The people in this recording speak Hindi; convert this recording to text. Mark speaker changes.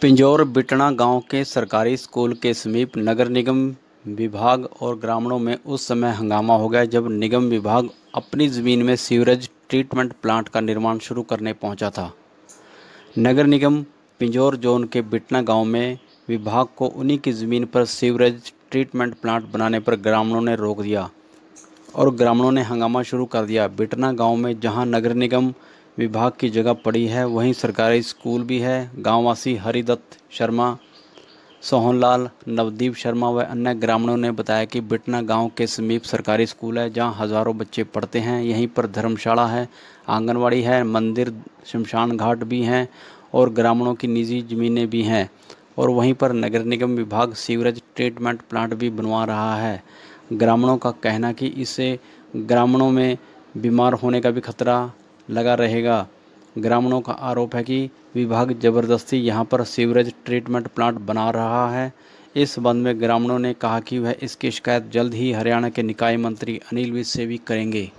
Speaker 1: पिंजौर बिटना गांव के सरकारी स्कूल के समीप नगर निगम विभाग और ग्रामीणों में उस समय हंगामा हो गया जब निगम विभाग अपनी ज़मीन में सीवरेज ट्रीटमेंट प्लांट का निर्माण शुरू करने पहुंचा था नगर निगम पिंजौर जोन के बिटना गांव में विभाग को उन्हीं की ज़मीन पर सीवरेज ट्रीटमेंट प्लांट बनाने पर ग्रामीणों ने रोक दिया और ग्रामीणों ने हंगामा शुरू कर दिया बिटना गाँव में जहाँ नगर निगम विभाग की जगह पड़ी है वहीं सरकारी स्कूल भी है गांववासी हरिदत्त शर्मा सोहनलाल नवदीप शर्मा व अन्य ग्रामीणों ने बताया कि बिटना गांव के समीप सरकारी स्कूल है जहां हज़ारों बच्चे पढ़ते हैं यहीं पर धर्मशाला है आंगनवाड़ी है मंदिर शमशान घाट भी हैं और ग्रामीणों की निजी ज़मीनें भी हैं और वहीं पर नगर निगम विभाग सीवरेज ट्रीटमेंट प्लांट भी बनवा रहा है ग्रामीणों का कहना कि इससे ग्रामीणों में बीमार होने का भी खतरा लगा रहेगा ग्रामीणों का आरोप है कि विभाग जबरदस्ती यहां पर सीवरेज ट्रीटमेंट प्लांट बना रहा है इस संबंध में ग्रामीणों ने कहा कि वह इसकी शिकायत जल्द ही हरियाणा के निकाय मंत्री अनिल विज से भी करेंगे